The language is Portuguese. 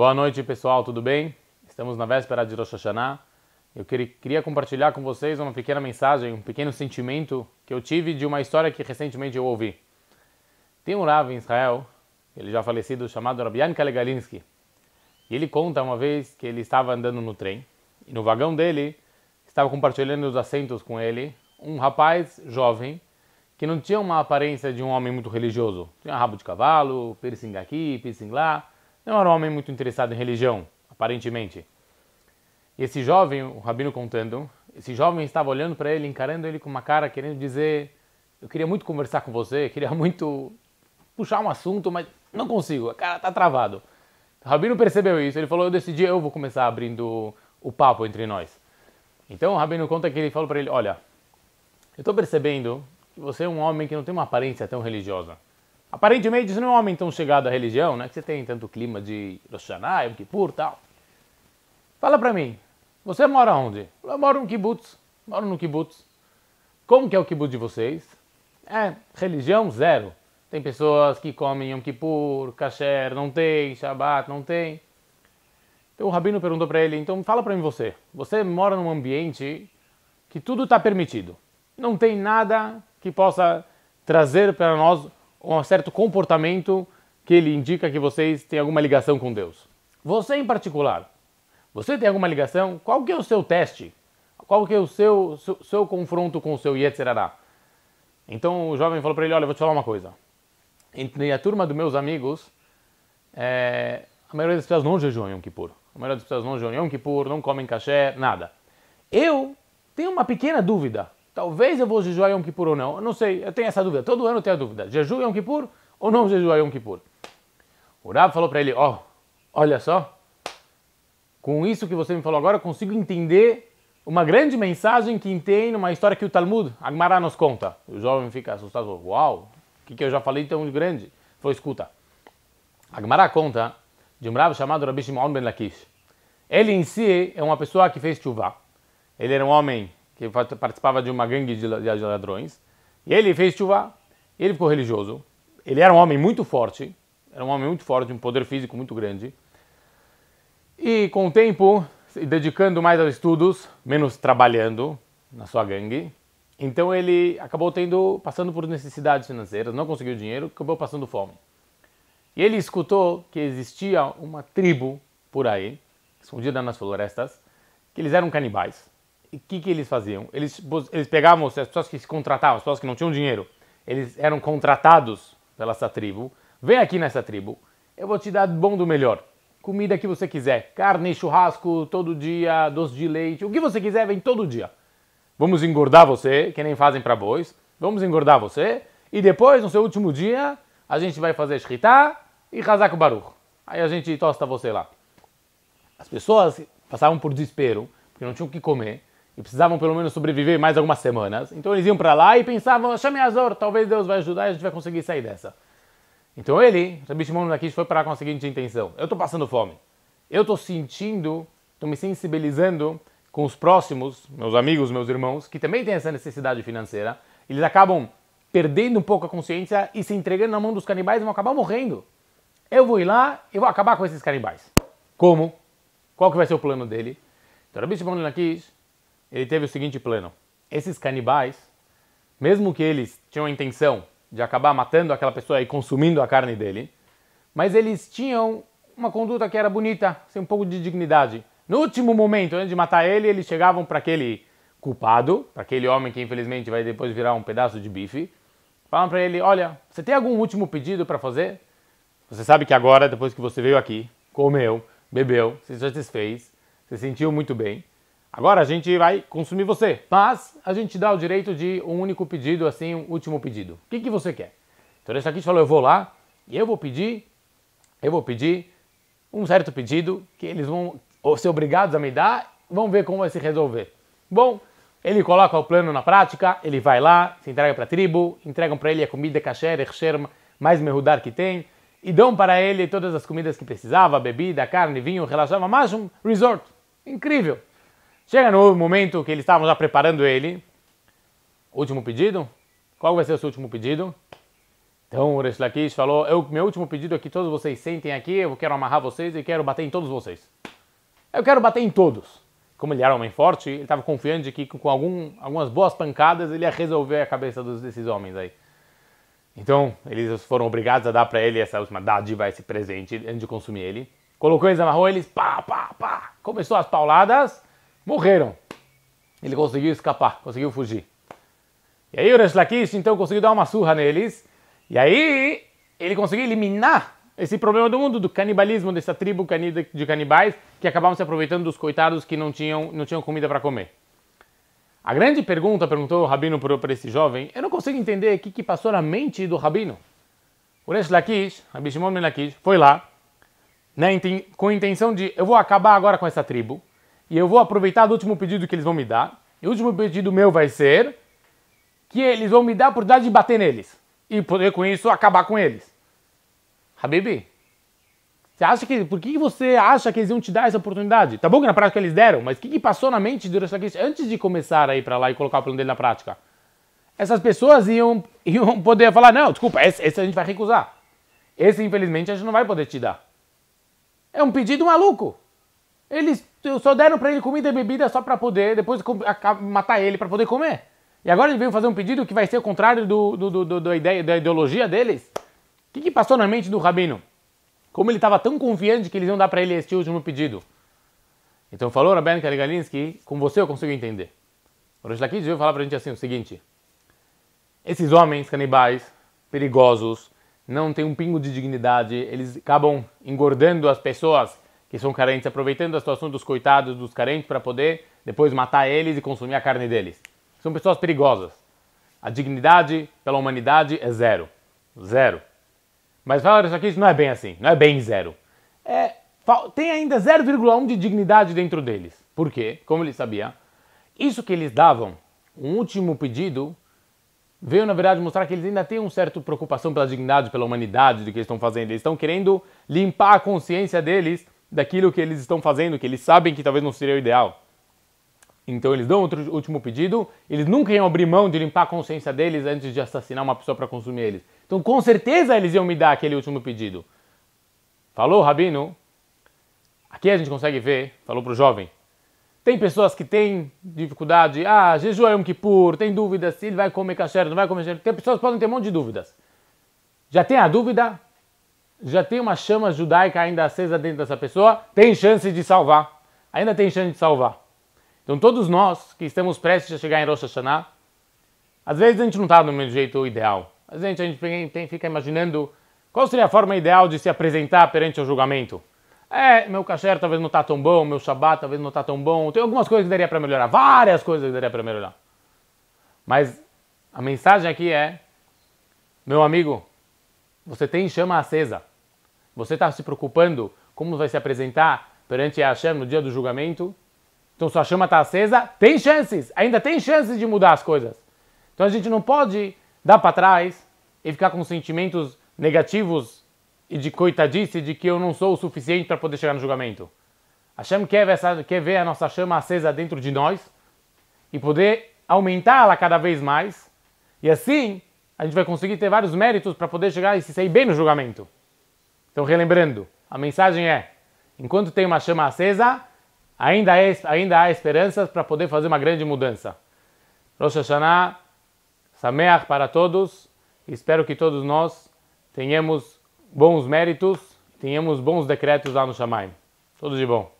Boa noite, pessoal, tudo bem? Estamos na véspera de Rosh Hashanah. Eu queria compartilhar com vocês uma pequena mensagem, um pequeno sentimento que eu tive de uma história que recentemente eu ouvi. Tem um Rav em Israel, ele já falecido, chamado Rabian Kalegalinsky. E ele conta uma vez que ele estava andando no trem e no vagão dele estava compartilhando os assentos com ele um rapaz jovem que não tinha uma aparência de um homem muito religioso. Tinha rabo de cavalo, piercing aqui, piercing lá não era um homem muito interessado em religião, aparentemente. E esse jovem, o rabino contando, esse jovem estava olhando para ele, encarando ele com uma cara querendo dizer: Eu queria muito conversar com você, queria muito puxar um assunto, mas não consigo, a cara tá travado. O rabino percebeu isso, ele falou: Eu decidi, eu vou começar abrindo o papo entre nós. Então o rabino conta que ele falou para ele: Olha, eu estou percebendo que você é um homem que não tem uma aparência tão religiosa. Aparentemente isso não é um homem tão chegado à religião, né? Que você tem tanto clima de Rosh Yom Kippur tal. Fala pra mim, você mora onde? Eu moro no kibbutz, moro no kibutz. Como que é o kibbutz de vocês? É, religião zero. Tem pessoas que comem Yom Kippur, kasher não tem, Shabbat não tem. Então o Rabino perguntou para ele, então fala para mim você, você mora num ambiente que tudo está permitido. Não tem nada que possa trazer para nós um certo comportamento que ele indica que vocês têm alguma ligação com Deus. Você em particular, você tem alguma ligação? Qual que é o seu teste? Qual que é o seu, seu, seu confronto com o seu Yetzirará? Então o jovem falou para ele, olha, eu vou te falar uma coisa. Entre a turma dos meus amigos, é, a maioria das pessoas não jejuam Yom Kippur. A maioria das pessoas não jejuam Yom Kippur, não comem caché, nada. Eu tenho uma pequena dúvida. Talvez eu vou jejuar Yom Kippur ou não. Eu não sei, eu tenho essa dúvida. Todo ano eu tenho a dúvida. Jejum Yom Kippur ou não jejuar Yom Kippur? O Rab falou para ele, ó, oh, olha só, com isso que você me falou agora, eu consigo entender uma grande mensagem que tem numa história que o Talmud, Agmará, nos conta. O jovem fica assustado, uau, o que, que eu já falei tão grande? Ele falou, escuta, Agmará conta de um bravo chamado Rabi Shimon Ben Lakish. Ele em si é uma pessoa que fez chuva. Ele era um homem que participava de uma gangue de ladrões, e ele fez chuva, ele ficou religioso, ele era um homem muito forte, era um homem muito forte, um poder físico muito grande, e com o tempo, se dedicando mais aos estudos, menos trabalhando na sua gangue, então ele acabou tendo, passando por necessidades financeiras, não conseguiu dinheiro, acabou passando fome. E ele escutou que existia uma tribo por aí, escondida nas florestas, que eles eram canibais o que, que eles faziam? Eles, eles pegavam as pessoas que se contratavam, as pessoas que não tinham dinheiro. Eles eram contratados pela essa tribo. Vem aqui nessa tribo, eu vou te dar bom do melhor. Comida que você quiser. Carne, churrasco, todo dia, doce de leite, o que você quiser vem todo dia. Vamos engordar você, que nem fazem para bois. Vamos engordar você. E depois, no seu último dia, a gente vai fazer shritá e razak baruch. Aí a gente tosta você lá. As pessoas passavam por desespero, porque não tinham o que comer e precisavam pelo menos sobreviver mais algumas semanas. Então eles iam para lá e pensavam, chame Azor, talvez Deus vai ajudar e a gente vai conseguir sair dessa. Então ele, Rabi Shimon Lakish, foi para com a seguinte intenção: eu estou passando fome, eu estou sentindo, estou me sensibilizando com os próximos, meus amigos, meus irmãos, que também têm essa necessidade financeira. Eles acabam perdendo um pouco a consciência e se entregando na mão dos canibais e vão acabar morrendo. Eu vou ir lá e vou acabar com esses canibais. Como? Qual que vai ser o plano dele? Então, Rabi Shimon Lakish ele teve o seguinte plano: esses canibais, mesmo que eles tinham a intenção de acabar matando aquela pessoa e consumindo a carne dele, mas eles tinham uma conduta que era bonita, assim, um pouco de dignidade. No último momento, antes de matar ele, eles chegavam para aquele culpado, para aquele homem que infelizmente vai depois virar um pedaço de bife, falam para ele: Olha, você tem algum último pedido para fazer? Você sabe que agora, depois que você veio aqui, comeu, bebeu, se satisfez, se sentiu muito bem. Agora a gente vai consumir você, mas a gente dá o direito de um único pedido, assim, um último pedido. O que, que você quer? Então esse aqui falou, eu vou lá e eu vou pedir, eu vou pedir um certo pedido que eles vão ser obrigados a me dar, vão ver como vai se resolver. Bom, ele coloca o plano na prática, ele vai lá, se entrega para a tribo, entregam para ele a comida kasher, ercher, mais merudar que tem, e dão para ele todas as comidas que precisava, bebida, carne, vinho, relaxava, mais um resort. Incrível! Chega no momento que eles estavam já preparando ele. Último pedido? Qual vai ser o seu último pedido? Então o Resh Lakish falou: eu, Meu último pedido é que todos vocês sentem aqui, eu quero amarrar vocês e quero bater em todos vocês. Eu quero bater em todos. Como ele era um homem forte, ele estava confiante de que com algum, algumas boas pancadas ele ia resolver a cabeça dos, desses homens aí. Então eles foram obrigados a dar para ele essa última dádiva, esse presente, antes de consumir ele. Colocou eles, amarrou eles, pá, pá, pá. Começou as pauladas morreram. Ele conseguiu escapar, conseguiu fugir. E aí o Reshlakish então conseguiu dar uma surra neles. E aí ele conseguiu eliminar esse problema do mundo, do canibalismo, dessa tribo de canibais que acabavam se aproveitando dos coitados que não tinham, não tinham comida para comer. A grande pergunta, perguntou o Rabino para esse jovem, eu não consigo entender o que, que passou na mente do Rabino. O Reshlakish, Lakish, Rabbi Shimon foi lá né, com a intenção de, eu vou acabar agora com essa tribo, e eu vou aproveitar do último pedido que eles vão me dar. E o último pedido meu vai ser que eles vão me dar a oportunidade de bater neles. E poder com isso acabar com eles. Habibi, você acha que. Por que você acha que eles iam te dar essa oportunidade? Tá bom que na prática eles deram, mas o que, que passou na mente essa questão? antes de começar a ir pra lá e colocar o plano dele na prática? Essas pessoas iam, iam poder falar: não, desculpa, esse, esse a gente vai recusar. Esse, infelizmente, a gente não vai poder te dar. É um pedido maluco. Eles só deram para ele comida e bebida só para poder depois matar ele para poder comer. E agora ele veio fazer um pedido que vai ser o contrário do, do, do, da ideia, da ideologia deles. O que, que passou na mente do rabino? Como ele estava tão confiante que eles iam dar para ele este último pedido? Então falou Rabben Kaligalinsky, com você eu consigo entender. O Rosh Lakish veio falar para a gente assim o seguinte: esses homens canibais, perigosos, não têm um pingo de dignidade, eles acabam engordando as pessoas que são carentes, aproveitando a situação dos coitados, dos carentes, para poder depois matar eles e consumir a carne deles. São pessoas perigosas. A dignidade pela humanidade é zero. Zero. Mas fala isso aqui, isso não é bem assim. Não é bem zero. É, tem ainda 0,1 de dignidade dentro deles. Por quê? Como ele sabia, isso que eles davam, um último pedido, veio na verdade mostrar que eles ainda têm uma certa preocupação pela dignidade, pela humanidade do que eles estão fazendo. Eles estão querendo limpar a consciência deles daquilo que eles estão fazendo, que eles sabem que talvez não seria o ideal. Então eles dão outro último pedido, eles nunca iam abrir mão de limpar a consciência deles antes de assassinar uma pessoa para consumir eles. Então com certeza eles iam me dar aquele último pedido. Falou, Rabino? Aqui a gente consegue ver, falou para o jovem. Tem pessoas que têm dificuldade, ah, jejum é um Kippur, tem dúvidas se ele vai comer kasher, não vai comer kasher. Tem pessoas que podem ter um monte de dúvidas. Já tem a dúvida? já tem uma chama judaica ainda acesa dentro dessa pessoa, tem chance de salvar. Ainda tem chance de salvar. Então todos nós que estamos prestes a chegar em Rosh Hashanah, às vezes a gente não está no mesmo jeito ideal. Às vezes a gente fica imaginando qual seria a forma ideal de se apresentar perante o julgamento. É, meu kasher talvez não está tão bom, meu shabat talvez não está tão bom, tem algumas coisas que daria para melhorar, várias coisas que daria para melhorar. Mas a mensagem aqui é, meu amigo, você tem chama acesa. Você está se preocupando como vai se apresentar perante a Hashem no dia do julgamento? Então sua chama está acesa, tem chances, ainda tem chances de mudar as coisas. Então a gente não pode dar para trás e ficar com sentimentos negativos e de coitadice de que eu não sou o suficiente para poder chegar no julgamento. Hashem quer ver, essa, quer ver a nossa chama acesa dentro de nós e poder aumentá-la cada vez mais. E assim a gente vai conseguir ter vários méritos para poder chegar e se sair bem no julgamento. Então, relembrando, a mensagem é: enquanto tem uma chama acesa, ainda, é, ainda há esperanças para poder fazer uma grande mudança. Rosh Hashanah, Sameach para todos. Espero que todos nós tenhamos bons méritos, tenhamos bons decretos lá no Shamaim. Tudo de bom.